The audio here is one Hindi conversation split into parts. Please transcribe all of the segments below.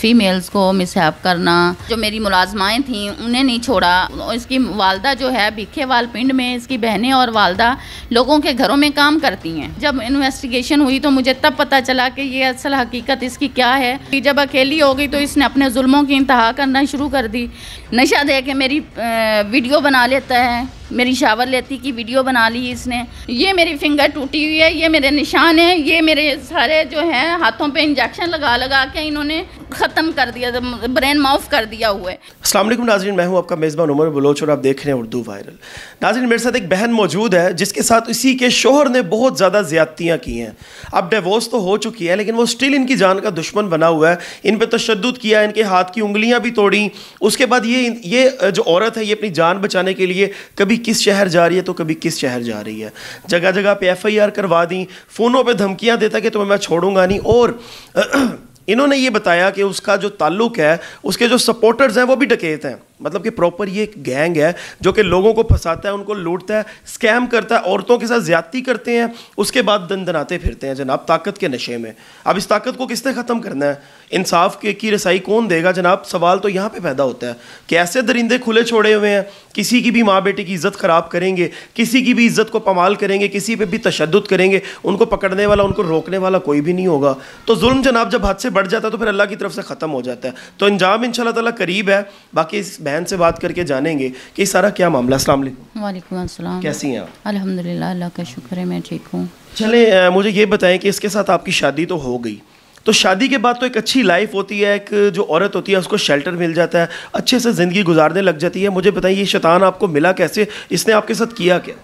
फीमेल्स को मिसहैप करना जो मेरी मुलाजमाएँ थीं उन्हें नहीं छोड़ा इसकी वालदा जो है भिखेवाल पिंड में इसकी बहनें और वालदा लोगों के घरों में काम करती हैं जब इन्वेस्टिगेशन हुई तो मुझे तब पता चला कि ये असल हकीकत इसकी क्या है कि जब अकेली हो गई तो इसने अपने जुल्मों की इंतहा करना शुरू कर दी नशा दे के मेरी वीडियो बना लेता है मेरी शावर लेती की वीडियो बना ली इसने ये मेरी फिंगर टूटी हुई है ये मेरे निशान है ये मेरे सारे जो हैं हाथों पे इंजेक्शन लगा लगा के इन्होंने ख़त्म कर दिया ब्रेन तो माफ़ कर दिया हुआ है असलम नाजरीन मैं हूँ आपका मेज़बान उमर बलोच और आप देख रहे हैं उर्दू वायरल नाजरीन मेरे साथ एक बहन मौजूद है जिसके साथ इसी के शोहर ने बहुत ज़्यादा ज़्यादतियाँ की हैं अब डिवोर्स तो हो चुकी है लेकिन वो स्टिल इनकी जान का दुश्मन बना हुआ है इन पर तशद किया इनके हाथ की उंगलियाँ भी तोड़ी उसके बाद ये ये जो औरत है ये अपनी जान बचाने के लिए कभी किस शहर जा रही है तो कभी किस शहर जा रही है जगह जगह पे एफ आई आर करवा दी फ़ोनों पर धमकियाँ देता कि तुम्हें मैं छोड़ूंगा नहीं और इन्होंने ये बताया कि उसका जो ताल्लुक है उसके जो सपोर्टर्स हैं वो भी डकेत हैं मतलब कि प्रॉपर ये एक गैंग है जो कि लोगों को फंसाता है उनको लूटता है स्कैम करता है औरतों के साथ ज्यादती करते हैं उसके बाद दन दनाते फिरते हैं जनाब ताकत के नशे में अब इस ताकत को किसने ख़त्म करना है इंसाफ के की रसाई कौन देगा जनाब सवाल तो यहाँ पे पैदा होता है कि ऐसे दरिंदे खुले छोड़े हुए हैं किसी की भी माँ बेटे की इज्जत ख़राब करेंगे किसी की भी इज्जत को पमाल करेंगे किसी पे भी तशद करेंगे उनको पकड़ने वाला उनको रोकने वाला कोई भी नहीं होगा तो जुल्म जनाब जब हाथ से बढ़ जाता है तो फिर अल्लाह की तरफ से ख़त्म हो जाता है तो अंजाम इन तला करीब है बाकी इस बहन से बात करके जानेंगे कि सारा क्या मामला असल वालेकुम कैसी हैं अलहमदिल्ला का शुक्र है मैं ठीक हूँ चले मुझे ये बताएं कि इसके साथ आपकी शादी तो हो गई तो शादी के बाद तो एक अच्छी लाइफ होती है एक जो औरत होती है उसको शेल्टर मिल जाता है अच्छे से ज़िंदगी गुजारने लग जाती है मुझे बताइए ये शैतान आपको मिला कैसे इसने आपके साथ किया क्या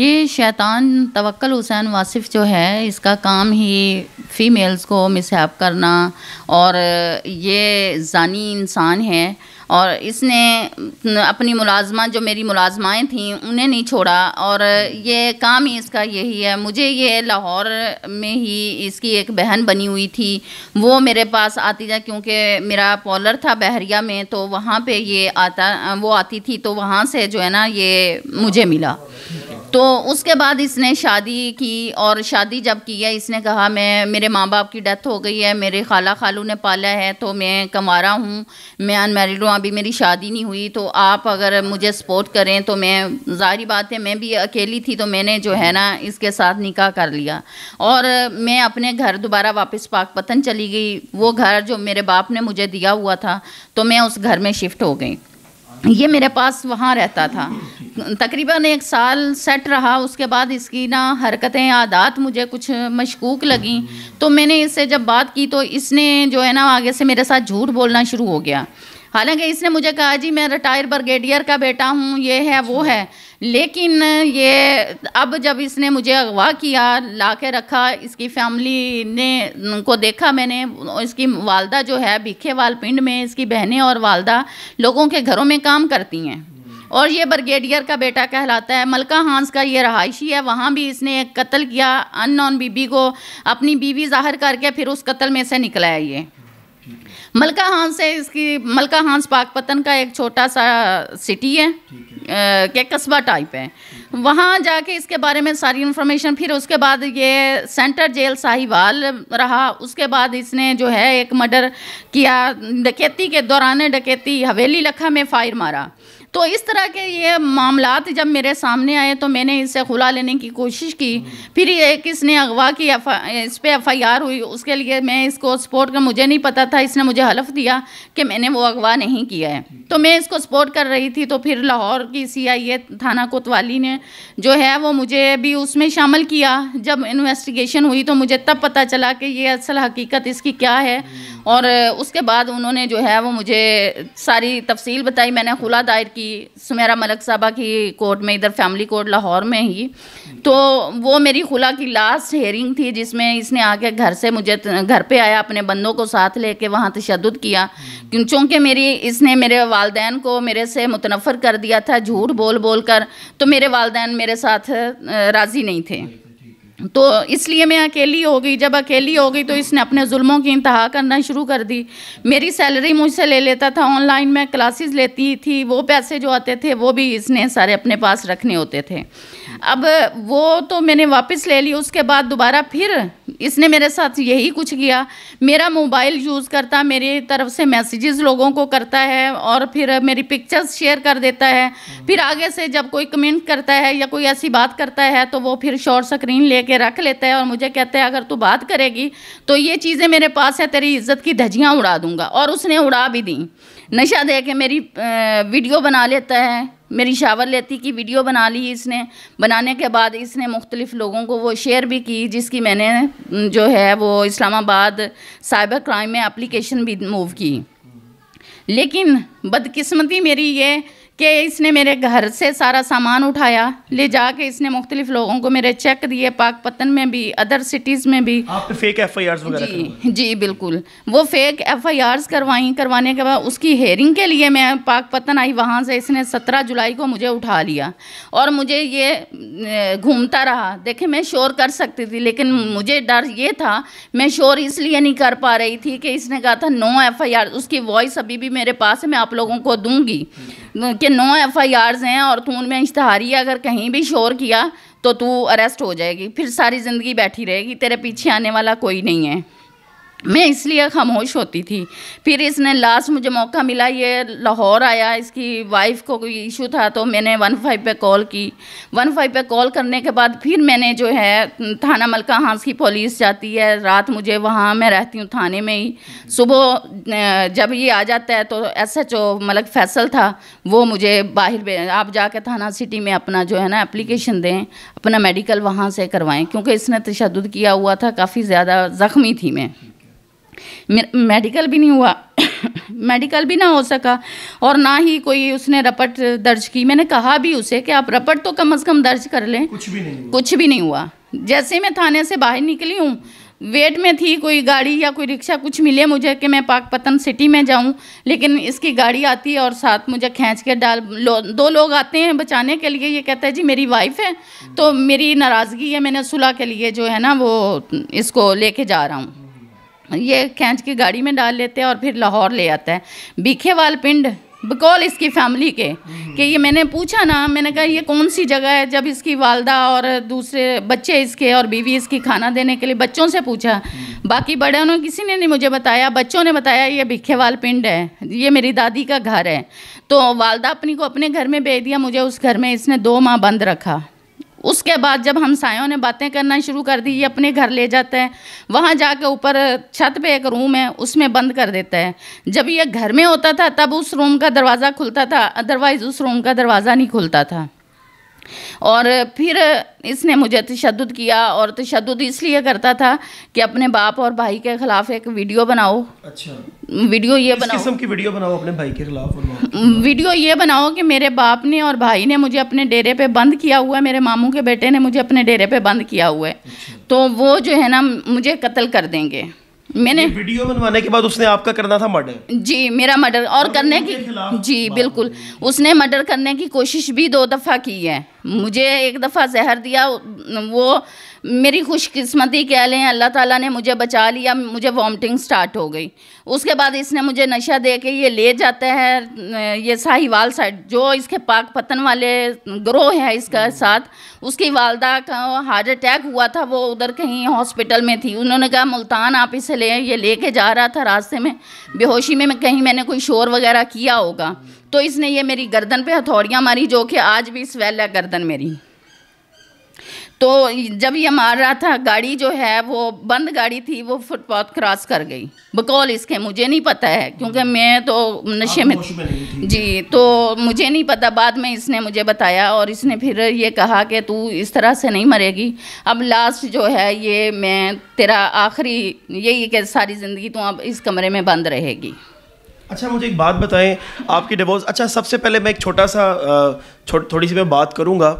ये शैतान तवक्ल हुसैन वासिफ जो है इसका काम ही फ़ीमेल्स को मिसहैप करना और ये जानी इंसान है और इसने अपनी मुलाजमा जो मेरी मुलाजमाएँ थीं उन्हें नहीं छोड़ा और ये काम ही इसका यही है मुझे ये लाहौर में ही इसकी एक बहन बनी हुई थी वो मेरे पास आती जा क्योंकि मेरा पॉलर था बहरिया में तो वहाँ पे ये आता वो आती थी तो वहाँ से जो है ना ये मुझे मिला तो उसके बाद इसने शादी की और शादी जब की है इसने कहा मैं मेरे माँ बाप की डेथ हो गई है मेरे खाला खालू ने पाला है तो मैं कमारा हूँ मैं अनमेरिड हूँ अभी मेरी शादी नहीं हुई तो आप अगर मुझे सपोर्ट करें तो मैं जाहिर बात है मैं भी अकेली थी तो मैंने जो है ना इसके साथ निकाह कर लिया और मैं अपने घर दोबारा वापस पाक पतन चली गई वो घर जो मेरे बाप ने मुझे दिया हुआ था तो मैं उस घर में शिफ्ट हो गई ये मेरे पास वहाँ रहता था तकरीबन एक साल सेट रहा उसके बाद इसकी ना हरकतें आदात मुझे कुछ मशकूक लगी तो मैंने इससे जब बात की तो इसने जो है ना आगे से मेरे साथ झूठ बोलना शुरू हो गया हालांकि इसने मुझे कहा जी मैं रिटायर ब्रिगेडियर का बेटा हूँ ये है वो है लेकिन ये अब जब इसने मुझे अगवा किया ला के रखा इसकी फैमिली ने को देखा मैंने इसकी वालदा जो है भिखेवाल पिंड में इसकी बहनें और वालदा लोगों के घरों में काम करती हैं और ये ब्रिगेडियर का बेटा कहलाता है मलका हांस का ये रहायशी है वहाँ भी इसने एक कत्ल किया नॉन बीबी को अपनी बीवी जाहिर करके फिर उस कत्ल में से निकला है ये मलका हांस है इसकी मलका हांस पाकपतन का एक छोटा सा सिटी है के कस्बा टाइप है वहाँ जाके इसके बारे में सारी इन्फॉर्मेशन फिर उसके बाद ये सेंटर जेल साहिवाल रहा उसके बाद इसने जो है एक मर्डर किया डकैती के दौरान डकैती हवेली लखा में फायर मारा तो इस तरह के ये मामला जब मेरे सामने आए तो मैंने इससे खुला लेने की कोशिश की फिर ये किसने अगवा की इस पर एफ आई आर हुई उसके लिए मैं इसको सपोर्ट कर मुझे नहीं पता था इसने मुझे हलफ दिया कि मैंने वो अगवा नहीं किया है तो मैं इसको सपोर्ट कर रही थी तो फिर लाहौर की सी आई ए थाना कोतवाली ने जो है वो मुझे भी उसमें शामिल किया जब इन्वेस्टिगेशन हुई तो मुझे तब पता चला कि ये असल हकीकत इसकी क्या है और उसके बाद उन्होंने जो है वो मुझे सारी तफसील बताई मैंने खुला दायर किया कि सुमेरा मलक साहबा की कोर्ट में इधर फैमिली कोर्ट लाहौर में ही तो वो मेरी खुला की लास्ट हेयरिंग थी जिसमें इसने आके घर से मुझे घर पे आया अपने बंदों को साथ लेके वहाँ तशद किया चूँकि मेरी इसने मेरे वालदेन को मेरे से मुतनफ़र कर दिया था झूठ बोल बोल कर तो मेरे वालदेन मेरे साथ राज़ी नहीं थे तो इसलिए मैं अकेली हो गई जब अकेली हो गई तो इसने अपने जुल्मों की इंतहा करना शुरू कर दी मेरी सैलरी मुझसे ले लेता था ऑनलाइन मैं क्लासेस लेती थी वो पैसे जो आते थे वो भी इसने सारे अपने पास रखने होते थे अब वो तो मैंने वापस ले ली उसके बाद दोबारा फिर इसने मेरे साथ यही कुछ किया मेरा मोबाइल यूज़ करता मेरी तरफ से मैसेजेस लोगों को करता है और फिर मेरी पिक्चर्स शेयर कर देता है फिर आगे से जब कोई कमेंट करता है या कोई ऐसी बात करता है तो वो फिर शॉर्ट स्क्रीन लेके रख लेता है और मुझे कहता है अगर तू बात करेगी तो ये चीज़ें मेरे पास है तेरी इज्जत की धजियाँ उड़ा दूँगा और उसने उड़ा भी दी नशा दे के मेरी वीडियो बना लेता है मेरी शावर लेती की वीडियो बना ली इसने बनाने के बाद इसने मुख्तलिफ़ लोगों को वो शेयर भी की जिसकी मैंने जो है वो इस्लामाबाद साइबर क्राइम में एप्लीकेशन भी मूव की लेकिन बदकिस्मती मेरी ये कि इसने मेरे घर से सारा सामान उठाया ले जाके इसने मुख्तलिफ लोगों को मेरे चेक दिए पाक पतन में भी अदर सिटीज़ में भी फेक एफ आई आर जी जी बिल्कुल वो फेक एफ आई आर करवाई करवाने के बाद उसकी हेयरिंग के लिए मैं पाक पतन आई वहाँ से इसने सत्रह जुलाई को मुझे उठा लिया और मुझे ये घूमता रहा देखे मैं शोर कर सकती थी लेकिन मुझे डर ये था मैं शोर इसलिए नहीं कर पा रही थी कि इसने कहा था नो एफ आई आर उसकी वॉइस अभी भी मेरे पास है मैं आप लोगों को दूँगी कि नौ एफ आई आर्स हैं और तू उनमें इश्तहारी अगर कहीं भी शोर किया तो तू अरेस्ट हो जाएगी फिर सारी ज़िंदगी बैठी रहेगी तेरे पीछे आने वाला कोई नहीं है मैं इसलिए खामोश होती थी फिर इसने लास्ट मुझे मौका मिला ये लाहौर आया इसकी वाइफ को कोई इशू था तो मैंने वन फाइव पर कॉल की वन फाइव पर कॉल करने के बाद फिर मैंने जो है थाना मलका हाँस की पुलिस जाती है रात मुझे वहाँ मैं रहती हूँ थाने में ही सुबह जब ये आ जाता है तो S H O Malik Faisal था वो मुझे बाहर आप जाके थाना सिटी में अपना जो है ना एप्लीकेशन दें अपना मेडिकल वहाँ से करवाएँ क्योंकि इसने तशद किया हुआ था काफ़ी ज़्यादा ज़ख्मी थी मैं मेडिकल भी नहीं हुआ मेडिकल भी ना हो सका और ना ही कोई उसने रपट दर्ज की मैंने कहा भी उसे कि आप रपट तो कम से कम दर्ज कर लें कुछ भी नहीं हुआ। कुछ भी नहीं हुआ जैसे मैं थाने से बाहर निकली हूँ वेट में थी कोई गाड़ी या कोई रिक्शा कुछ मिले मुझे कि मैं पाकपतन सिटी में जाऊं लेकिन इसकी गाड़ी आती है और साथ मुझे खींच के डाल लो, दो लोग आते हैं बचाने के लिए ये कहता है जी मेरी वाइफ है तो मेरी नाराज़गी है मैंने सुलह के लिए जो है ना वो इसको लेके जा रहा हूँ ये खींच के गाड़ी में डाल लेते हैं और फिर लाहौर ले आता है भीखेवाल पिंड बिकॉल इसकी फैमिली के हम्म। कि ये मैंने पूछा ना मैंने कहा ये कौन सी जगह है जब इसकी वालदा और दूसरे बच्चे इसके और बीवी इसकी खाना देने के लिए बच्चों से पूछा हम्म। बाकी बड़े उन्होंने किसी ने नहीं मुझे बताया बच्चों ने बताया ये भिखेवाल पिंड है ये मेरी दादी का घर है तो वालदा अपनी को अपने घर में भेज दिया मुझे उस घर में इसने दो माह बंद रखा उसके बाद जब हम सायों ने बातें करना शुरू कर दी ये अपने घर ले जाते हैं वहाँ जा कर ऊपर छत पे एक रूम है उसमें बंद कर देता है जब ये घर में होता था तब उस रूम का दरवाज़ा खुलता था अदरवाइज़ उस रूम का दरवाज़ा नहीं खुलता था और फिर इसने मुझे तशद किया और तशद इसलिए करता था कि अपने बाप और भाई के खिलाफ एक वीडियो बनाओ अच्छा वीडियो ये बनाओ किस्म की वीडियो बनाओ अपने भाई के खिलाफ वीडियो ये बनाओ कि मेरे बाप ने और भाई ने मुझे अपने डेरे पे बंद किया हुआ है मेरे मामू के बेटे ने मुझे अपने डेरे पे बंद किया हुआ है अच्छा। तो वो जो है ना मुझे कत्ल कर देंगे मैंने वीडियो बनवाने के बाद उसने आपका करना था मर्डर जी मेरा मर्डर और, और तो करने की जी बिल्कुल उसने मर्डर करने की कोशिश भी दो दफ़ा की है मुझे एक दफ़ा जहर दिया वो मेरी खुशकिस्मती कह लें अल्लाह ताला ने मुझे बचा लिया मुझे वॉमिटिंग स्टार्ट हो गई उसके बाद इसने मुझे नशा दे के ये ले जाते हैं ये साहिवाल साइड जो इसके पाक पतन वाले ग्रोह है इसका हम्म। साथ उसकी वालदा का हार्ट अटैक हुआ था वो उधर कहीं हॉस्पिटल में थी उन्होंने कहा मुल्तान आप इसे ले ये लेके जा रहा था रास्ते में बेहोशी में मैं कहीं मैंने कोई शोर वगैरह किया होगा तो इसने ये मेरी गर्दन पे हथौड़ियाँ मारी जो कि आज भी स्वेल है गर्दन मेरी तो जब ये मार रहा था गाड़ी जो है वो बंद गाड़ी थी वो फुटपाथ क्रॉस कर गई बकौल इसके मुझे नहीं पता है क्योंकि हम्म। मैं तो नशे में थी जी तो मुझे नहीं पता बाद में इसने मुझे बताया और इसने फिर ये कहा कि तू इस तरह से नहीं मरेगी अब लास्ट जो है ये मैं तेरा आखिरी यही कि सारी ज़िंदगी तू अब इस कमरे में बंद रहेगी अच्छा मुझे एक बात बताएं आपकी डिवोर्स अच्छा सबसे पहले मैं एक छोटा सा थो, थोड़ी सी मैं बात करूँगा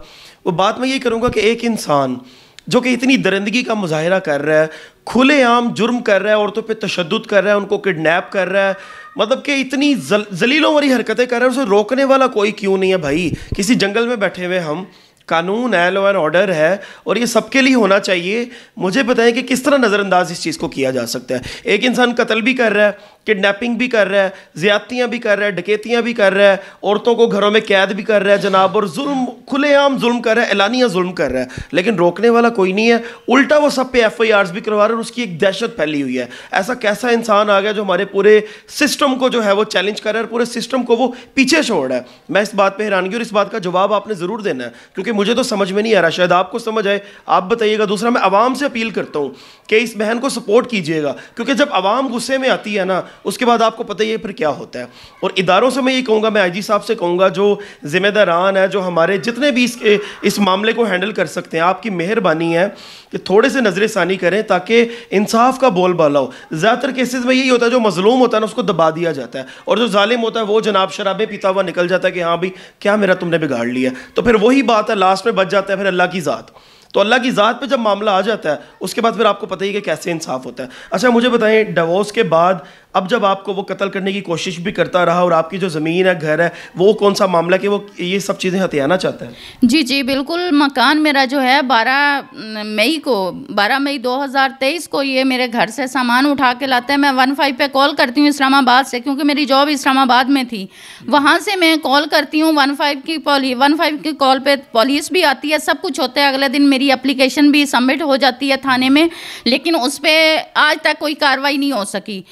वो बात मैं ये करूँगा कि एक इंसान जो कि इतनी दरंदगी का मुजाहरा कर रहा है खुलेआम जुर्म कर रहा है औरतों पर तशद कर रहा है उनको किडनेप कर रहा है मतलब कि इतनी जल, जलीलों वाली हरकतें कर रहा है उसे रोकने वाला कोई क्यों नहीं है भाई किसी जंगल में बैठे हुए हम कानून है लॉ एंड ऑर्डर है और ये सबके लिए होना चाहिए मुझे बताएं कि किस तरह नज़रअंदाज इस चीज़ को किया जा सकता है एक इंसान कत्ल भी कर रहा है किडनैपिंग भी कर रहा है ज्यादतियाँ भी कर रहा है डकैतियाँ भी कर रहा है औरतों को घरों में कैद भी कर रहा है जनाब और जुल्म खुलेआम जुल्म कर रहा है एलानिया जुल्म कर रहा है लेकिन रोकने वाला कोई नहीं है उल्टा वो सब पे एफ आई आर्स भी करवा रहा है और उसकी एक दहशत फैली हुई है ऐसा कैसा इंसान आ गया जो हमारे पूरे सिस्टम को जो है वो चैलेंज कर रहा है और पूरे सिस्टम को वो पीछे छोड़ रहा है मैं इस बात पर हैरानगी और इस बात का जवाब आपने ज़रूर देना है क्योंकि मुझे तो समझ में नहीं आ रहा शायद आपको समझ आए आप बताइएगा दूसरा मैं आवाम से अपील करता हूँ कि इस बहन को सपोर्ट कीजिएगा क्योंकि जब आवाम गुस्से में आती है ना उसके बाद आपको पता ही है फिर क्या होता है और इदारों से मैं ये कहूँगा मैं आईजी साहब से कहूँगा जो ज़िम्मेदारान है जो हमारे जितने भी इसके इस मामले को हैंडल कर सकते हैं आपकी मेहरबानी है कि थोड़े से नज़र करें ताकि इंसाफ का बोलबाला हो ज़्यादातर केसेज में यही होता है जो मजलूम होता है ना उसको दबा दिया जाता है और जो ालिम होता है वो जनाब शराबें पीता हुआ निकल जाता है कि हाँ भाई क्या मेरा तुमने बिगाड़ लिया तो फिर वही बात है लास्ट में बच जाता है फिर अल्लाह की ज़ात तो अल्लाह की ज़ात पे जब मामला आ जाता है उसके बाद फिर आपको पता ही कि कैसे इंसाफ होता है अच्छा मुझे बताएं डवोस के बाद अब जब आपको वो कत्ल करने की कोशिश भी करता रहा और आपकी जो ज़मीन है घर है वो कौन सा मामला कि वो ये सब चीज़ें हथियाना चाहता है जी जी बिल्कुल मकान मेरा जो है बारह मई को बारह मई 2023 को ये मेरे घर से सामान उठा के लाते हैं मैं वन फाइव पर कॉल करती हूँ इस्लामाबाद से क्योंकि मेरी जॉब इस्लामाबाद में थी वहाँ से मैं कॉल करती हूँ वन फाइव की पॉली वन फाइव की कॉल पर पॉलिस भी आती है सब कुछ होता है अगले दिन मेरी अप्लीकेशन भी सबमिट हो जाती है थाने में लेकिन उस पर आज तक कोई कार्रवाई नहीं हो सकी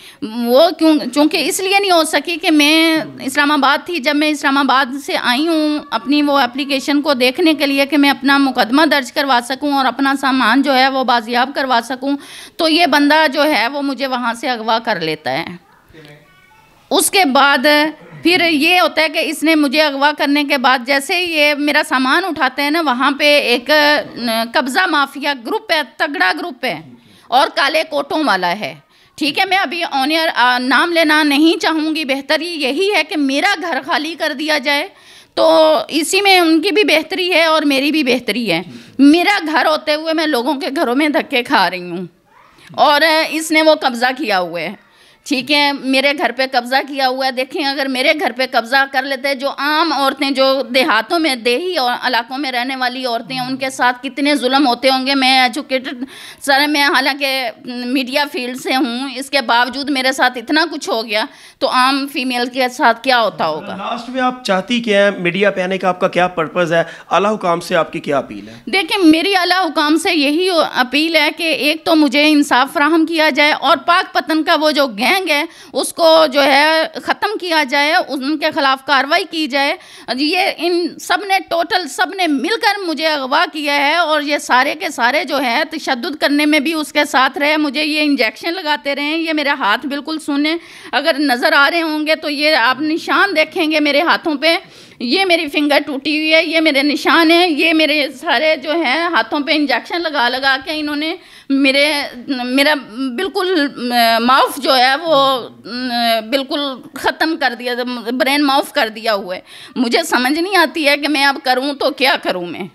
वो क्यों चूँकि इसलिए नहीं हो सकी कि मैं इस्लामाबाद थी जब मैं इस्लामाबाद से आई हूँ अपनी वो एप्लीकेशन को देखने के लिए कि मैं अपना मुकदमा दर्ज करवा सकूँ और अपना सामान जो है वो बाजियाब करवा सकूँ तो ये बंदा जो है वो मुझे वहाँ से अगवा कर लेता है उसके बाद फिर ये होता है कि इसने मुझे अगवा करने के बाद जैसे ये मेरा सामान उठाते हैं ना वहाँ पे एक कब्ज़ा माफिया ग्रुप है तगड़ा ग्रुप है और काले कोटों वाला है ठीक है मैं अभी ऑनियर नाम लेना नहीं चाहूँगी बेहतरी यही है कि मेरा घर खाली कर दिया जाए तो इसी में उनकी भी बेहतरी है और मेरी भी बेहतरी है मेरा घर होते हुए मैं लोगों के घरों में धक्के खा रही हूँ और इसने वो कब्ज़ा किया हुआ है ठीक है मेरे घर पे कब्ज़ा किया हुआ है देखें अगर मेरे घर पे कब्ज़ा कर लेते जो आम औरतें जो देहातों में देही और इलाकों में रहने वाली औरतें हैं हाँ। उनके साथ कितने जुल्म होते होंगे मैं एजुकेटेड सर मैं हालांकि मीडिया फील्ड से हूँ इसके बावजूद मेरे साथ इतना कुछ हो गया तो आम फीमेल के साथ क्या होता होगा लास्ट में आप चाहती क्या है मीडिया पे आने का आपका क्या पर्पज़ है अला हुकाम से आपकी क्या अपील है देखिए मेरी अला हुकाम से यही अपील है कि एक तो मुझे इंसाफ फ्राहम किया जाए और पाक पतन का वो जो गैंग गैंग है उसको जो है ख़त्म किया जाए उनके ख़िलाफ़ कार्रवाई की जाए ये इन सब ने टोटल सब ने मिलकर मुझे अगवा किया है और ये सारे के सारे जो है तशद करने में भी उसके साथ रहे मुझे ये इंजेक्शन लगाते रहे ये मेरे हाथ बिल्कुल सुने अगर नज़र आ रहे होंगे तो ये आप निशान देखेंगे मेरे हाथों पर ये मेरी फिंगर टूटी हुई है ये मेरे निशान हैं ये मेरे सारे जो हैं हाथों पे इंजेक्शन लगा लगा के इन्होंने मेरे मेरा बिल्कुल माफ जो है वो बिल्कुल ख़त्म कर दिया ब्रेन माफ़ कर दिया हुआ है मुझे समझ नहीं आती है कि मैं अब करूँ तो क्या करूँ मैं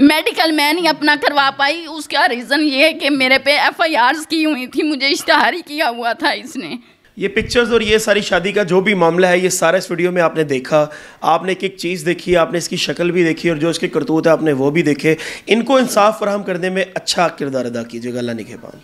मेडिकल मैं नहीं अपना करवा पाई उसका रीज़न ये है कि मेरे पे एफ आई की हुई थी मुझे इश्तहारी किया हुआ था इसने ये पिक्चर्स और ये सारी शादी का जो भी मामला है ये सारे इस वीडियो में आपने देखा आपने एक एक चीज़ देखी आपने इसकी शक्ल भी देखी और जो इसके करतूत है आपने वो भी देखे इनको इंसाफ फराहम करने में अच्छा किरदार अदा कीजिएगा अल्लाह निगेबान